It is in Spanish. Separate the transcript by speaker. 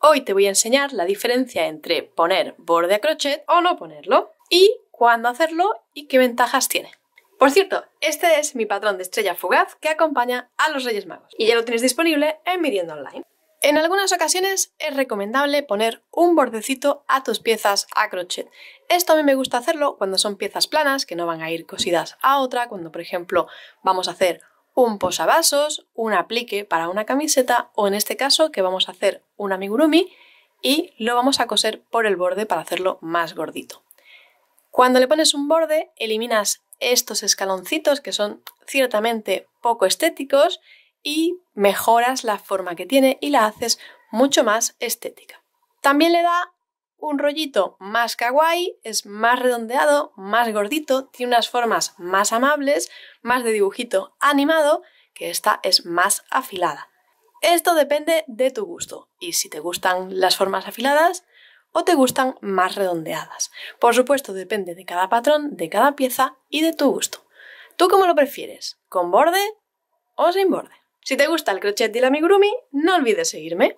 Speaker 1: Hoy te voy a enseñar la diferencia entre poner borde a crochet o no ponerlo y cuándo hacerlo y qué ventajas tiene. Por cierto, este es mi patrón de estrella fugaz que acompaña a los Reyes Magos y ya lo tienes disponible en mi online. En algunas ocasiones es recomendable poner un bordecito a tus piezas a crochet. Esto a mí me gusta hacerlo cuando son piezas planas que no van a ir cosidas a otra, cuando por ejemplo vamos a hacer un posavasos, un aplique para una camiseta o en este caso que vamos a hacer un amigurumi y lo vamos a coser por el borde para hacerlo más gordito. Cuando le pones un borde eliminas estos escaloncitos que son ciertamente poco estéticos y mejoras la forma que tiene y la haces mucho más estética. También le da un rollito más kawaii, es más redondeado, más gordito, tiene unas formas más amables, más de dibujito animado, que esta es más afilada. Esto depende de tu gusto y si te gustan las formas afiladas o te gustan más redondeadas. Por supuesto, depende de cada patrón, de cada pieza y de tu gusto. ¿Tú cómo lo prefieres? ¿Con borde o sin borde? Si te gusta el crochet y la amigurumi, no olvides seguirme.